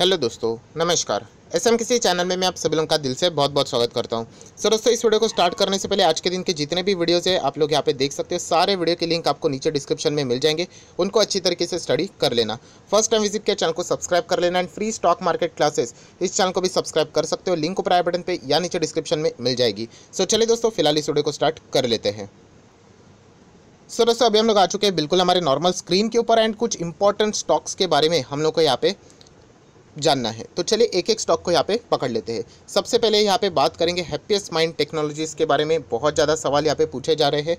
hello दोस्तों नमस्कार S M किसी चैनल में मैं आप सभी लोगों का दिल से बहुत बहुत स्वागत करता हूं सर दोस्तों इस वीडियो को स्टार्ट करने से पहले आज के दिन के जितने भी वीडियोस हैं आप लोग यहां पे देख सकते हो सारे वीडियो के लिंक आपको नीचे डिस्क्रिप्शन में मिल जाएंगे उनको अच्छी तरीके से स्टडी कर लेना फर्स्ट टाइम विजिट किया चैनल को सब्सक्राइब कर लेना and free stock market classes इस चैनल को भी सब्सक्राइब कर सकते हो लिंक ऊपर आए बटन पर या नीचे डिस्क्रिप्शन में मिल जाएगी सो चलिए दोस्तों फिलहाल इस वीडियो को स्टार्ट कर लेते हैं सर दोस्तों अभी हम लोग आ चुके हैं बिल्कुल हमारे नॉर्मल स्क्रीन के ऊपर एंड कुछ इंपॉर्टेंट स्टॉक्स के बारे में हम लोग को यहाँ पे जानना है तो चलिए एक एक स्टॉक को यहाँ पे पकड़ लेते हैं सबसे पहले यहाँ पे बात करेंगे हैप्पीएस्ट माइंड टेक्नोलॉजीज़ के बारे में बहुत ज़्यादा सवाल यहाँ पे पूछे जा रहे हैं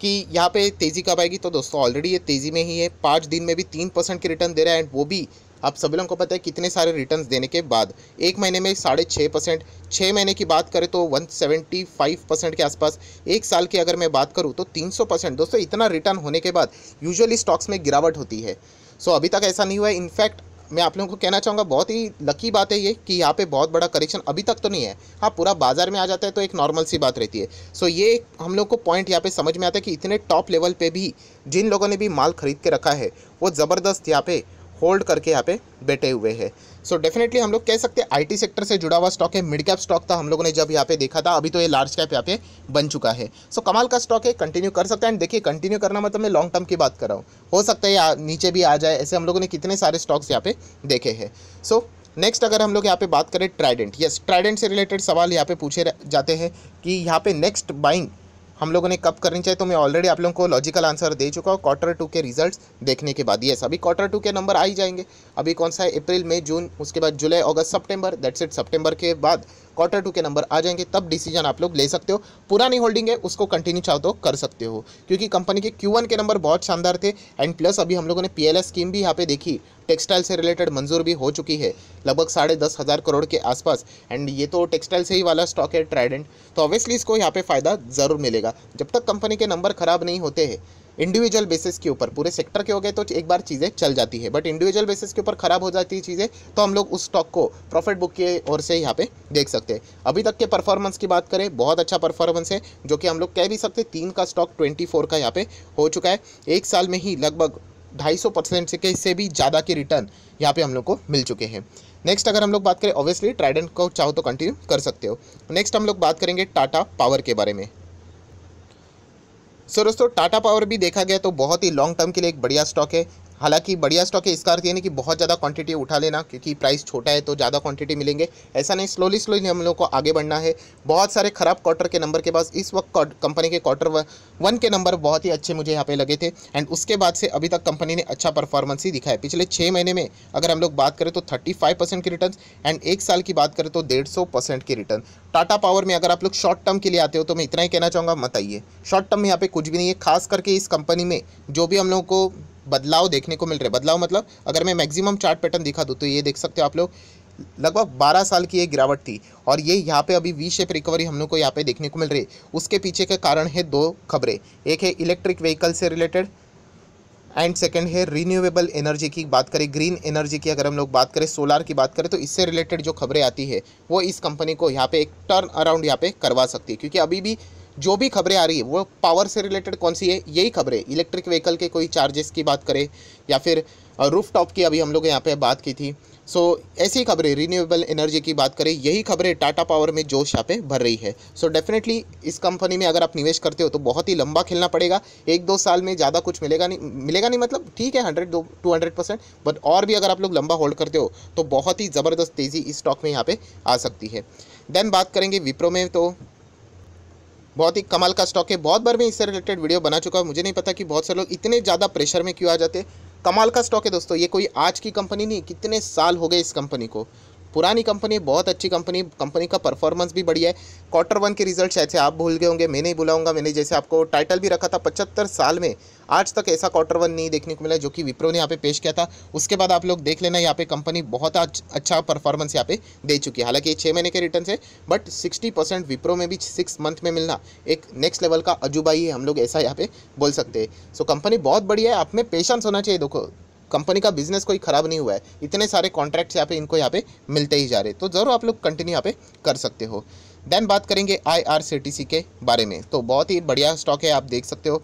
कि यहाँ पे तेज़ी कब आएगी तो दोस्तों ऑलरेडी ये तेज़ी में ही है पाँच दिन में भी तीन परसेंट के रिटर्न दे रहा है एंड वो भी आप सभी लोगों को पता है कितने सारे रिटर्न देने के बाद एक महीने में साढ़े छः परसेंट छः महीने की बात करें तो वन सेवेंटी फाइव परसेंट के आसपास एक साल की अगर मैं बात करूँ तो तीन सौ परसेंट दोस्तों इतना रिटर्न होने के बाद यूजुअली स्टॉक्स में गिरावट होती है सो so, अभी तक ऐसा नहीं हुआ है इनफैक्ट मैं आप लोगों को कहना चाहूँगा बहुत ही लकी बात है ये कि यहाँ पे बहुत बड़ा करेक्शन अभी तक तो नहीं है हाँ पूरा बाजार में आ जाता है तो एक नॉर्मल सी बात रहती है सो ये हम लोग को पॉइंट यहाँ पे समझ में आता है कि इतने टॉप लेवल पे भी जिन लोगों ने भी माल खरीद के रखा है वो ज़बरदस्त यहाँ पे होल्ड करके यहाँ पे बैठे हुए हैं सो डेफिनेटली हम लोग कह सकते हैं आईटी सेक्टर से जुड़ा हुआ स्टॉक है मिड कैप स्टॉक था हम लोगों ने जब यहाँ पे देखा था अभी तो ये लार्ज कैप यहाँ पे बन चुका है सो so कमाल का स्टॉक है कंटिन्यू कर सकते हैं एंड देखिए कंटिन्यू करना मतलब मैं लॉन्ग टर्म की बात कर रहा हूँ हो सकता है नीचे भी आ जाए ऐसे हम लोगों ने कितने सारे स्टॉक्स यहाँ पे देखे हैं सो so, नेक्स्ट अगर हम लोग यहाँ पे बात करें ट्राइडेंट यस ट्राइडेंट से रिलेटेड सवाल यहाँ पे पूछे जाते हैं कि यहाँ पे नेक्स्ट बाइंग हम लोगों ने कब करनी चाहिए तो मैं ऑलरेडी आप लोगों को लॉजिकल आंसर दे चुका हूँ क्वार्टर टू के रिजल्ट देखने के बाद ये अभी क्वार्टर टू के नंबर आ ही जाएंगे अभी कौन सा है अप्रैल मई जून उसके बाद जुलाई अगस्त सेप्टेम्बर दैट्स इट सेप्टेम्बर के बाद क्वार्टर टू के नंबर आ जाएंगे तब डिसीजन आप लोग ले सकते हो पुरानी होल्डिंग है उसको कंटिन्यू चाहो तो कर सकते हो क्योंकि कंपनी के क्यू के नंबर बहुत शानदार थे एंड प्लस अभी हम लोगों ने पी स्कीम भी यहाँ पे देखी टेक्सटाइल से रिलेटेड मंजूर भी हो चुकी है लगभग साढ़े दस हज़ार करोड़ के आसपास एंड ये तो टेक्सटाइल से ही वाला स्टॉक है ट्राइडेंट तो ऑब्वियसली इसको यहाँ पे फ़ायदा ज़रूर मिलेगा जब तक कंपनी के नंबर ख़राब नहीं होते हैं इंडिविजुअल बेसिस के ऊपर पूरे सेक्टर के हो गए तो एक बार चीज़ें चल जाती है बट इंडिविजुअल बेसिस के ऊपर ख़राब हो जाती है चीज़ें तो हम लोग उस स्टॉक को प्रॉफिट बुक की ओर से यहाँ पे देख सकते हैं अभी तक के परफॉर्मेंस की बात करें बहुत अच्छा परफॉर्मेंस है जो कि हम लोग कह भी सकते तीन का स्टॉक ट्वेंटी का यहाँ पे हो चुका है एक साल में ही लगभग ढाई सौ परसेंट से भी ज़्यादा के रिटर्न यहाँ पे हम लोग को मिल चुके हैं नेक्स्ट अगर हम लोग बात करें ऑब्वियसली ट्राइडेंट को चाहो तो कंटिन्यू कर सकते हो नेक्स्ट हम लोग बात करेंगे टाटा पावर के बारे में सो दोस्तों टाटा पावर भी देखा गया तो बहुत ही लॉन्ग टर्म के लिए एक बढ़िया स्टॉक है हालांकि बढ़िया स्टॉक है इसका अर्थ ये नहीं कि बहुत ज़्यादा क्वांटिटी उठा लेना क्योंकि प्राइस छोटा है तो ज़्यादा क्वांटिटी मिलेंगे ऐसा नहीं स्लोली स्लोली हम लोग को आगे बढ़ना है बहुत सारे ख़राब क्वार्टर के नंबर के पास इस वक्त कंपनी के क्वार्टर वन के नंबर बहुत ही अच्छे मुझे यहाँ पे लगे थे एंड उसके बाद से अभी तक कंपनी ने अच्छा परफॉर्मेंस ही दिखा है पिछले छः महीने में अगर हम लोग बात करें तो थर्टी फाइव परसेंट की रिटर्न एंड एक साल की बात करें तो डेढ़ सौ परसेंट की रिटर्न टाटा पावर में अगर आप लोग शॉर्ट टर्म के लिए आते हो तो मैं इतना ही कहना चाहूँगा मत आइए शॉर्ट टर्म में यहाँ पे कुछ भी नहीं है खास करके इस कंपनी में जो भी हम लोगों को बदलाव देखने को मिल रहे बदलाव मतलब अगर मैं मैक्सिमम चार्ट पैटर्न दिखा दूँ तो ये देख सकते हो आप लोग लगभग 12 साल की ये गिरावट थी और ये यहाँ पे अभी वी शेप रिकवरी हम लोग को यहाँ पे देखने को मिल रही है उसके पीछे का कारण है दो खबरें एक है इलेक्ट्रिक व्हीकल से रिलेटेड एंड सेकेंड है रिन्यूएबल एनर्जी की बात करें ग्रीन एनर्जी की अगर हम लोग बात करें सोलार की बात करें तो इससे रिलेटेड जो खबरें आती है वो इस कंपनी को यहाँ पे एक टर्न अराउंड यहाँ पे करवा सकती है क्योंकि अभी भी जो भी खबरें आ रही है वो पावर से रिलेटेड कौन सी है यही खबरें इलेक्ट्रिक व्हीकल के कोई चार्जेस की बात करें या फिर रूफ टॉप की अभी हम लोग यहाँ पे बात की थी सो so, ऐसी खबरें रीन्यूएबल एनर्जी की बात करें यही खबरें टाटा पावर में जोश यहाँ पे भर रही है सो so, डेफिनेटली इस कंपनी में अगर आप निवेश करते हो तो बहुत ही लंबा खेलना पड़ेगा एक दो साल में ज़्यादा कुछ मिलेगा नहीं मिलेगा नहीं मतलब ठीक है हंड्रेड दो टू हंड्रेड परसेंट बट और भी अगर आप लोग लंबा होल्ड करते हो तो बहुत ही ज़बरदस्त तेज़ी इस स्टॉक में यहाँ पर आ सकती है देन बात करेंगे विप्रो में तो बहुत ही कमाल का स्टॉक है बहुत बार मैं इससे रिलेटेड वीडियो बना चुका हूँ मुझे नहीं पता कि बहुत से लोग इतने ज़्यादा प्रेशर में क्यों आ जाते कमाल का स्टॉक है दोस्तों ये कोई आज की कंपनी नहीं कितने साल हो गए इस कंपनी को पुरानी कंपनी बहुत अच्छी कंपनी कंपनी का परफॉर्मेंस भी बढ़िया है क्वार्टर वन के रिजल्ट शायद से आप भूल गए होंगे मैं नहीं बुलाऊंगा मैंने जैसे आपको टाइटल भी रखा था पचहत्तर साल में आज तक ऐसा क्वार्टर वन नहीं देखने को मिला जो कि विप्रो ने यहाँ पे पेश किया था उसके बाद आप लोग देख लेना यहाँ पे कंपनी बहुत अच्छा परफॉर्मेंस यहाँ पे दे चुकी है हालांकि ये छः महीने के रिटर्न है बट सिक्सटी परसेंट विप्रो में भी सिक्स मंथ में मिलना एक नेक्स्ट लेवल का अजूबा ही है हम लोग ऐसा यहाँ पे बोल सकते हैं सो कंपनी बहुत बढ़िया है आप में पेशेंस होना चाहिए देखो कंपनी का बिजनेस कोई ख़राब नहीं हुआ है इतने सारे कॉन्ट्रैक्ट्स यहाँ पे इनको यहाँ पे मिलते ही जा रहे तो ज़रूर आप लोग कंटिन्यू यहाँ पे कर सकते हो देन बात करेंगे आई के बारे में तो बहुत ही बढ़िया स्टॉक है आप देख सकते हो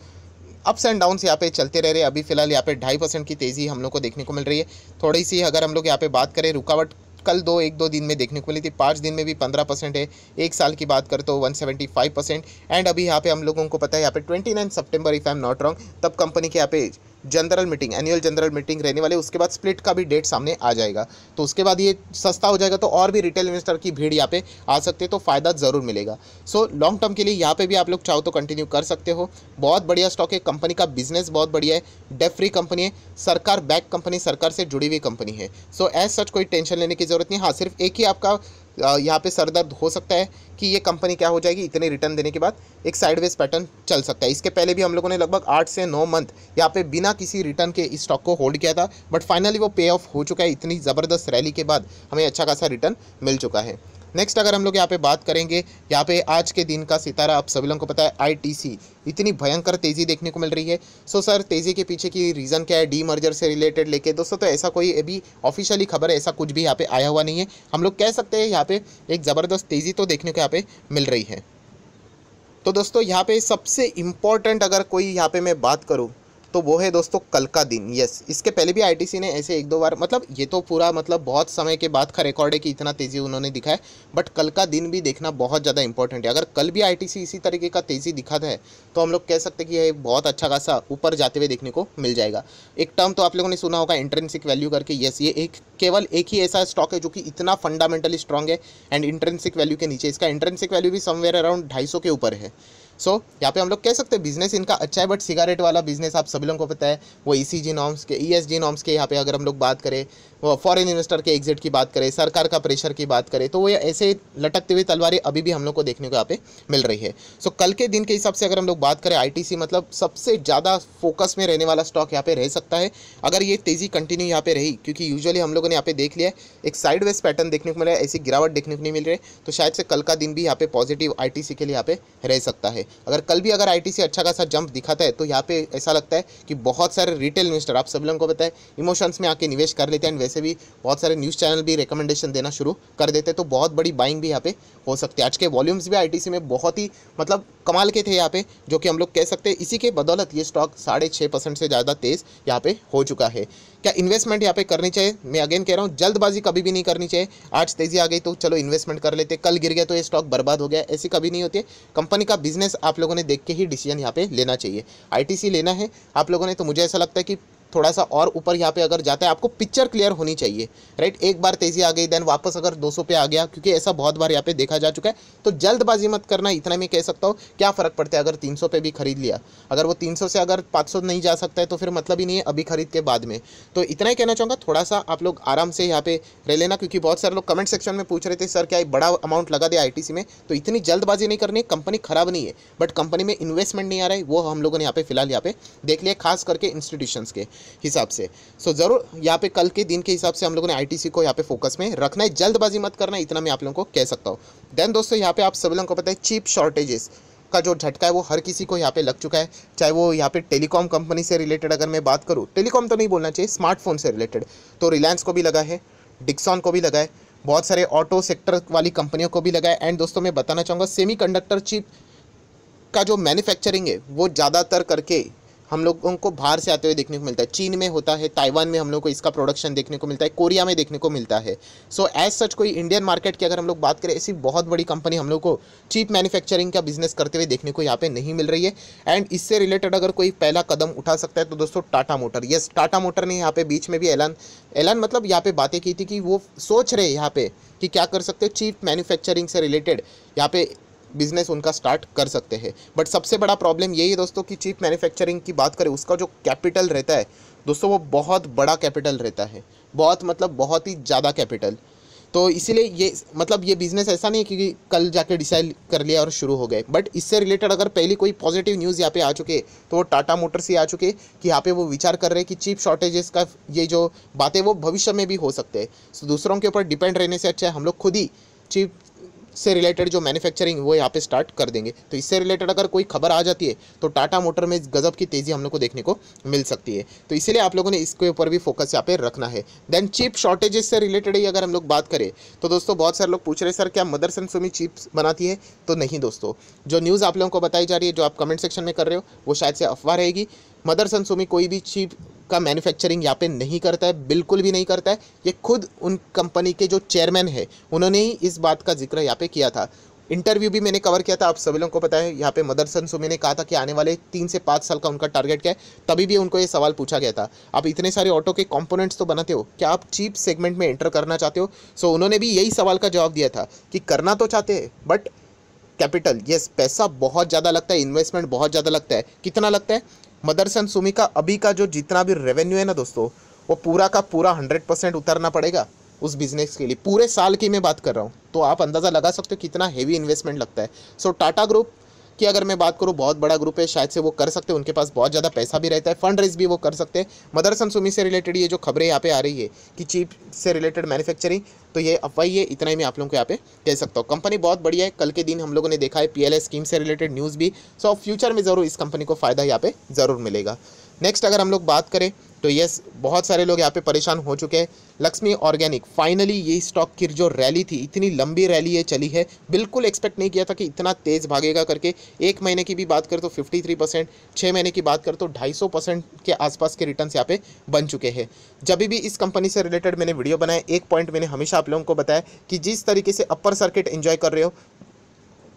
अप्स एंड डाउन्स यहाँ पे चलते रह रहे अभी फिलहाल यहाँ पे ढाई परसेंट की तेज़ी हम लोग को देखने को मिल रही है थोड़ी सी अगर हम लोग यहाँ पे बात करें रुकावट कल दो एक दो दिन में देखने को मिली थी पाँच दिन में भी पंद्रह परसेंट है एक साल की बात कर तो one seventy five percent and अभी यहाँ पे हम लोगों को पता है यहाँ पे twenty nine September if I am not wrong तब कंपनी के यहाँ पे general meeting annual general meeting रहने वाली उसके बाद स्प्लिट का भी डेट सामने आ जाएगा तो उसके बाद ये सस्ता हो जाएगा तो और भी रिटेल इन्वेस्टर की भीड़ यहाँ पे आ सकती है तो फ़ायदा ज़रूर मिलेगा सो लॉन्ग टर्म के लिए यहाँ पे भी आप लोग चाहो तो कंटिन्यू कर सकते हो बहुत बढ़िया स्टॉक है कंपनी का बिजनेस बहुत बढ़िया है डेफ फ्री कंपनी है सरकार बैक कंपनी सरकार से जुड़ी हुई कंपनी है सो एज सच कोई टेंशन लेने की जरूरत नहीं हाँ सिर्फ एक ही आपका यहाँ पे सर दर्द हो सकता है कि ये कंपनी क्या हो जाएगी इतने रिटर्न देने के बाद एक साइडवेज पैटर्न चल सकता है इसके पहले भी हम लोगों ने लगभग आठ से नौ मंथ यहाँ पे बिना किसी रिटर्न के इस स्टॉक को होल्ड किया था बट फाइनली वो पे ऑफ हो चुका है इतनी ज़बरदस्त रैली के बाद हमें अच्छा खासा रिटर्न मिल चुका है नेक्स्ट अगर हम लोग यहाँ पे बात करेंगे यहाँ पे आज के दिन का सितारा आप सभी लोगों को पता है आईटीसी इतनी भयंकर तेज़ी देखने को मिल रही है सो सर तेज़ी के पीछे की रीज़न क्या है डी मर्जर से रिलेटेड लेके दोस्तों तो ऐसा कोई अभी ऑफिशियली खबर ऐसा कुछ भी यहाँ पे आया हुआ नहीं है हम लोग कह सकते हैं यहाँ पर एक ज़बरदस्त तेज़ी तो देखने को यहाँ पर मिल रही है तो दोस्तों यहाँ पर सबसे इम्पॉर्टेंट अगर कोई यहाँ पर मैं बात करूँ तो वो है दोस्तों कल का दिन यस इसके पहले भी आईटीसी ने ऐसे एक दो बार मतलब ये तो पूरा मतलब बहुत समय के बाद का रिकॉर्ड है कि इतना तेज़ी उन्होंने दिखाया बट कल का दिन भी देखना बहुत ज़्यादा इंपॉर्टेंट है अगर कल भी आईटीसी इसी तरीके का तेज़ी दिखाता है तो हम लोग कह सकते हैं कि ये बहुत अच्छा खासा ऊपर जाते हुए देखने को मिल जाएगा एक टर्म तो आप लोगों ने सुना होगा इंट्रेंसिक वैल्यू करके यस ये एक केवल एक ही ऐसा स्टॉक है जो कि इतना फंडामेंटली स्ट्रॉन्ग है एंड इंट्रेंसिक वैल्यू के नीचे इसका इंट्रेंसिक वैल्यू भी समवेयर अराउंड ढाई के ऊपर है सो so, यहाँ पे हम लोग कह सकते हैं बिजनेस इनका अच्छा है बट सिगारेट वाला बिजनेस आप सभी लोगों को पता है वो ई सी जी नॉर्म्स के ई एस जी नॉर्म्स के यहाँ पे अगर हम लोग बात करें वो फॉरेन इन्वेस्टर के एग्जिट की बात करें सरकार का प्रेशर की बात करें तो वो ऐसे लटकते हुए तलवारें अभी भी हम लोग को देखने को यहाँ पे मिल रही है सो so, कल के दिन के हिसाब से अगर हम लोग बात करें आई मतलब सबसे ज़्यादा फोकस में रहने वाला स्टॉक यहाँ पे रह सकता है अगर ये तेज़ी कंटिन्यू यहाँ पे रही क्योंकि यूजअली हम लोगों ने यहाँ पे देख लिया एक साइड पैटर्न देखने को मिला है ऐसी गिरावट देखने को नहीं मिल रही तो शायद से कल का दिन भी यहाँ पे पॉजिटिव आई के लिए यहाँ पे रह सकता है अगर कल भी अगर आई अच्छा खासा जंप दिखाता है तो यहाँ पे ऐसा लगता है कि बहुत सारे रिटेल इन्वेस्टर आप सब लोगों को बताएं इमोशंस में आके निवेश कर लेते हैं वैसे भी बहुत सारे न्यूज़ चैनल भी रिकमेंडेशन देना शुरू कर देते हैं तो बहुत बड़ी बाइंग भी यहाँ पे हो सकती है आज के वॉल्यूम्स भी आई में बहुत ही मतलब कमाल के थे यहाँ पे जो कि हम लोग कह सकते हैं इसी के बदौलत ये स्टॉक साढ़े छः परसेंट से ज़्यादा तेज़ यहाँ पे हो चुका है क्या इन्वेस्टमेंट यहाँ पे करनी चाहिए मैं अगेन कह रहा हूँ जल्दबाजी कभी भी नहीं करनी चाहिए आज तेज़ी आ गई तो चलो इन्वेस्टमेंट कर लेते कल गिर गया तो ये स्टॉक बर्बाद हो गया ऐसी कभी नहीं होती है कंपनी का बिजनेस आप लोगों ने देख के ही डिसीजन यहाँ पे लेना चाहिए आई लेना है आप लोगों ने तो मुझे ऐसा लगता है कि थोड़ा सा और ऊपर यहाँ पे अगर जाता है आपको पिक्चर क्लियर होनी चाहिए राइट एक बार तेज़ी आ गई देन वापस अगर 200 पे आ गया क्योंकि ऐसा बहुत बार यहाँ पे देखा जा चुका है तो जल्दबाजी मत करना इतना मैं कह सकता हूँ क्या फ़र्क पड़ता है अगर 300 पे भी खरीद लिया अगर वो 300 से अगर 500 नहीं जा सकता है तो फिर मतलब ही नहीं है अभी खरीद के बाद में तो इतना ही कहना चाहूँगा थोड़ा सा आप लोग आराम से यहाँ पे रह लेना क्योंकि बहुत सारे लोग कमेंट सेक्शन में पूछ रहे थे सर क्या बड़ा अमाउंट लगा दिया आई में तो इतनी जल्दबाजी नहीं करनी कंपनी ख़राब नहीं है बट कंपनी में इन्वेस्टमेंट नहीं आ रहा है वो हम लोगों ने यहाँ पे फिलहाल यहाँ पे देख लिया खास करके इंस्टीट्यूशन के हिसाब से सो ज़रूर यहाँ पे कल के दिन के हिसाब से हम लोगों ने आईटीसी को यहाँ पे फोकस में रखना है जल्दबाजी मत करना इतना मैं आप लोगों को कह सकता हूँ देन दोस्तों यहाँ पे आप सभी लोगों को पता है चीप शॉर्टेजेस का जो झटका है वो हर किसी को यहाँ पे लग चुका है चाहे वो यहाँ पे टेलीकॉम कंपनी से रिलेटेड अगर मैं बात करूँ टेलीकॉम तो नहीं बोलना चाहिए स्मार्टफोन से रिलेटेड तो रिलायंस को भी लगा है डिक्सॉन को भी लगा है बहुत सारे ऑटो सेक्टर वाली कंपनियों को भी लगा है एंड दोस्तों मैं बताना चाहूँगा सेमी चिप का जो मैन्युफैक्चरिंग है वो ज़्यादातर करके हम लोगों को बाहर से आते हुए देखने को मिलता है चीन में होता है ताइवान में हम लोग को इसका प्रोडक्शन देखने को मिलता है कोरिया में देखने को मिलता है सो एज सच कोई इंडियन मार्केट की अगर हम लोग बात करें ऐसी बहुत बड़ी कंपनी हम लोग को चीप मैन्युफैक्चरिंग का बिजनेस करते हुए देखने को यहाँ पे नहीं मिल रही है एंड इससे रिलेटेड अगर कोई पहला कदम उठा सकता है तो दोस्तों Tata motor yes Tata motor ने यहाँ पे बीच में भी ऐलान ऐलान मतलब यहाँ पे बातें की थी कि वो सोच रहे यहाँ पे कि क्या कर सकते हैं चीप मैन्युफैक्चरिंग से रिलेटेड यहाँ पे बिज़नेस उनका स्टार्ट कर सकते हैं बट सबसे बड़ा प्रॉब्लम यही है दोस्तों कि चीप मैन्युफैक्चरिंग की बात करें उसका जो कैपिटल रहता है दोस्तों वो बहुत बड़ा कैपिटल रहता है बहुत मतलब बहुत ही ज़्यादा कैपिटल तो इसीलिए ये मतलब ये बिज़नेस ऐसा नहीं है कि कल जाके डिसाइड कर लिया और शुरू हो गए बट इससे रिलेटेड अगर पहली कोई पॉजिटिव न्यूज़ यहाँ पे आ चुके तो वो टाटा मोटर्स ही आ चुके कि यहाँ पे वो विचार कर रहे हैं कि चीप शॉर्टेजेस का ये जो बातें वो भविष्य में भी हो सकते हैं तो दूसरों के ऊपर डिपेंड रहने से अच्छा है हम लोग खुद ही चीप से रिलेटेड जो मैन्युफैक्चरिंग वो यहाँ पे स्टार्ट कर देंगे तो इससे रिलेटेड अगर कोई खबर आ जाती है तो टाटा मोटर में गजब की तेज़ी हम लोग को देखने को मिल सकती है तो इसीलिए आप लोगों ने इसके ऊपर भी फोकस यहाँ पे रखना है देन चिप शॉर्टेजेस से रिलेटेड ही अगर हम लोग बात करें तो दोस्तों बहुत सारे लोग पूछ रहे सर क्या मदर सन सुमी चिप्स बनाती है तो नहीं दोस्तों जो न्यूज़ आप लोगों को बताई जा रही है जो आप कमेंट सेक्शन में कर रहे हो वो शायद से अफवाह रहेगी मदर सन सुमी कोई भी चिप का मैन्युफैक्चरिंग यहाँ पे नहीं करता है बिल्कुल भी नहीं करता है ये खुद उन कंपनी के जो चेयरमैन है उन्होंने ही इस बात का जिक्र यहाँ पे किया था इंटरव्यू भी मैंने कवर किया था आप सभी लोगों को पता है यहाँ पे मदरसन सुमे ने कहा था कि आने वाले तीन से पाँच साल का उनका टारगेट क्या है तभी भी उनको ये सवाल पूछा गया था आप इतने सारे ऑटो के कंपोनेंट्स तो बनाते हो क्या आप चीप सेगमेंट में एंटर करना चाहते हो सो उन्होंने भी यही सवाल का जवाब दिया था कि करना तो चाहते हैं बट कैपिटल येस पैसा बहुत ज़्यादा लगता है इन्वेस्टमेंट बहुत ज़्यादा लगता है कितना लगता है मदरसन सुमी का अभी का जो जितना भी रेवेन्यू है ना दोस्तों वो पूरा का पूरा हंड्रेड परसेंट उतरना पड़ेगा उस बिज़नेस के लिए पूरे साल की मैं बात कर रहा हूँ तो आप अंदाज़ा लगा सकते हो कितना हैवी इन्वेस्टमेंट लगता है सो टाटा ग्रुप की अगर मैं बात करूँ बहुत बड़ा ग्रुप है शायद से वो कर सकते हैं उनके पास बहुत ज़्यादा पैसा भी रहता है फंड रेज भी वो कर सकते हैं मदरसन सुमी से रिलेटेड ये जो खबरें यहाँ पे आ रही है कि चीप से रिलेटेड मैन्युफैक्चरिंग तो ये अफवाही है इतना ही मैं आप लोगों को यहाँ पे कह सकता हूँ कंपनी बहुत बढ़िया है कल के दिन हम लोगों ने देखा है पी स्कीम से रिलेटेड न्यूज़ भी सो फ्यूचर में ज़रूर इस कंपनी को फ़ायदा यहाँ पर ज़रूर मिलेगा नेक्स्ट अगर हम लोग बात करें तो यस बहुत सारे लोग यहाँ पे परेशान हो चुके हैं लक्ष्मी ऑर्गेनिक फाइनली ये स्टॉक की जो रैली थी इतनी लंबी रैली ये चली है बिल्कुल एक्सपेक्ट नहीं किया था कि इतना तेज़ भागेगा करके एक महीने की भी बात कर तो 53 परसेंट छः महीने की बात कर तो 250 परसेंट के आसपास के रिटर्न्स यहाँ पे बन चुके हैं जब भी इस कंपनी से रिलेटेड मैंने वीडियो बनाया एक पॉइंट मैंने हमेशा आप लोगों को बताया कि जिस तरीके से अपर सर्किट इन्जॉय कर रहे हो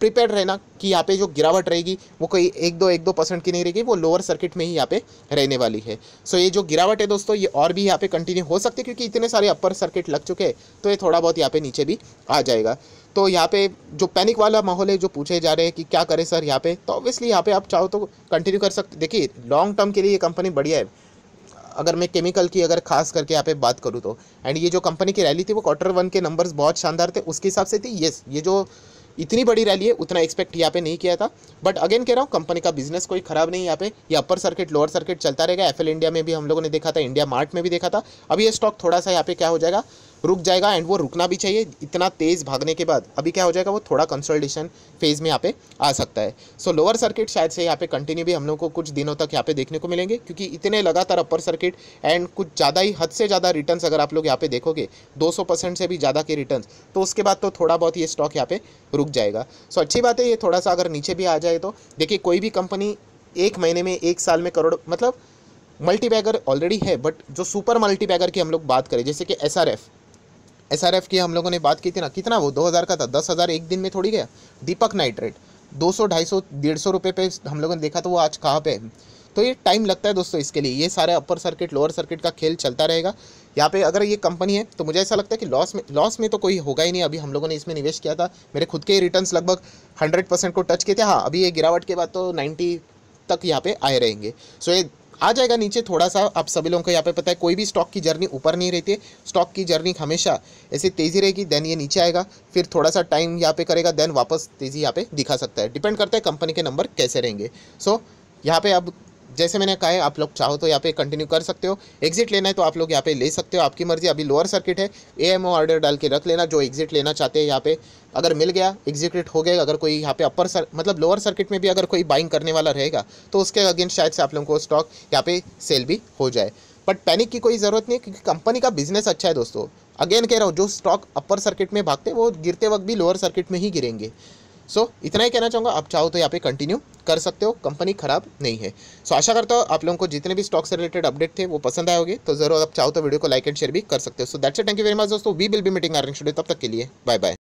प्रिपेयर रहना कि यहाँ पे जो गिरावट रहेगी वो कोई एक दो एक दो परसेंट की नहीं रहेगी वो लोअर सर्किट में ही यहाँ पे रहने वाली है सो so, ये जो गिरावट है दोस्तों ये और भी यहाँ पे कंटिन्यू हो सकती है क्योंकि इतने सारे अपर सर्किट लग चुके हैं तो ये थोड़ा बहुत यहाँ पे नीचे भी आ जाएगा तो यहाँ पे जो पैनिक वाला माहौल है जो पूछे जा रहे हैं कि क्या करें सर यहाँ पे तो ऑब्वियसली यहाँ पे आप चाहो तो कंटिन्यू कर सकते देखिए लॉन्ग टर्म के लिए ये कंपनी बढ़िया है अगर मैं केमिकल की अगर खास करके यहाँ पे बात करूँ तो एंड ये जो कंपनी की रैली थी वो क्वार्टर वन के नंबर्स बहुत शानदार थे उसके हिसाब से थी येस ये जो इतनी बड़ी रैली है उतना एक्सपेक्ट यहाँ पे नहीं किया था बट अगेन कह रहा हूँ कंपनी का बिजनेस कोई खराब नहीं यहाँ पे ये अपर सर्किट लोअर सर्किट चलता रहेगा एफ इंडिया में भी हम लोगों ने देखा था इंडिया मार्ट में भी देखा था अभी ये स्टॉक थोड़ा सा यहाँ पे क्या हो जाएगा रुक जाएगा एंड वो रुकना भी चाहिए इतना तेज़ भागने के बाद अभी क्या हो जाएगा वो थोड़ा कंसल्टेशन फेज़ में यहाँ पे आ सकता है सो लोअर सर्किट शायद से यहाँ पे कंटिन्यू भी हम लोग को कुछ दिनों तक यहाँ पे देखने को मिलेंगे क्योंकि इतने लगातार अपर सर्किट एंड कुछ ज़्यादा ही हद से ज़्यादा रिटर्न अगर आप लोग यहाँ पे देखोगे दो परसेंट से भी ज़्यादा के रिटर्न तो उसके बाद तो थोड़ा बहुत ये स्टॉक यहाँ पे रुक जाएगा सो अच्छी बात है ये थोड़ा सा अगर नीचे भी आ जाए तो देखिए कोई भी कंपनी एक महीने में एक साल में करोड़ मतलब मल्टी बैगर ऑलरेडी है बट जो सुपर मल्टीबैगर की हम लोग बात करें जैसे कि एस एसआरएफ की हम लोगों ने बात की थी ना कितना वो दो हज़ार का था दस हज़ार एक दिन में थोड़ी गया दीपक नाइट्रेट दो सौ ढाई सौ डेढ़ सौ रुपये पे हम लोगों ने देखा तो वो आज कहाँ पे है तो ये टाइम लगता है दोस्तों इसके लिए ये सारे अपर सर्किट लोअर सर्किट का खेल चलता रहेगा यहाँ पे अगर ये कंपनी है तो मुझे ऐसा लगता है कि लॉस में लॉस में तो कोई होगा ही नहीं अभी हम लोगों ने इसमें निवेश किया था मेरे खुद के रिटर्न लगभग हंड्रेड परसेंट को टच किए थे हाँ अभी ये गिरावट के बाद तो नाइन्टी तक यहाँ पे आए रहेंगे सो ये आ जाएगा नीचे थोड़ा सा आप सभी लोगों को यहाँ पे पता है कोई भी स्टॉक की जर्नी ऊपर नहीं रहती है स्टॉक की जर्नी हमेशा ऐसे तेज़ी रहेगी देन ये नीचे आएगा फिर थोड़ा सा टाइम यहाँ पे करेगा देन वापस तेज़ी यहाँ पे दिखा सकता है डिपेंड करता है कंपनी के नंबर कैसे रहेंगे सो so, यहाँ पे अब जैसे मैंने कहा है आप लोग चाहो तो यहाँ पे कंटिन्यू कर सकते हो एग्जिट लेना है तो आप लोग यहाँ पे ले सकते हो आपकी मर्जी अभी लोअर सर्किट है ए एम ऑर्डर डाल के रख लेना जो एग्जिट लेना चाहते हैं यहाँ पे अगर मिल गया एग्जीक्यूट हो गया अगर कोई यहाँ पे अपर सर मतलब लोअर सर्किट में भी अगर कोई बाइंग करने वाला रहेगा तो उसके अगेंस्ट शायद से आप लोगों को स्टॉक यहाँ पे सेल भी हो जाए बट पैनिक की कोई ज़रूरत नहीं क्योंकि कंपनी का बिजनेस अच्छा है दोस्तों अगेन कह रहा हूँ जो स्टॉक अपर सर्किट में भागते वो गिरते वक्त भी लोअर सर्किट में ही गिरेंगे सो so, इतना ही कहना चाहूँगा आप चाहो तो यहाँ पे कंटिन्यू कर सकते हो कंपनी ख़राब नहीं है सो so, आशा करता हूँ आप लोगों को जितने भी स्टॉक से रिलेटेड अपडेट थे वो पसंद आए होगी तो जरूर आप चाहो तो वीडियो को लाइक एंड शेयर भी कर सकते हो so that's thank you very much दोस्तों we will be meeting our studio तब तक के लिए बाय बाय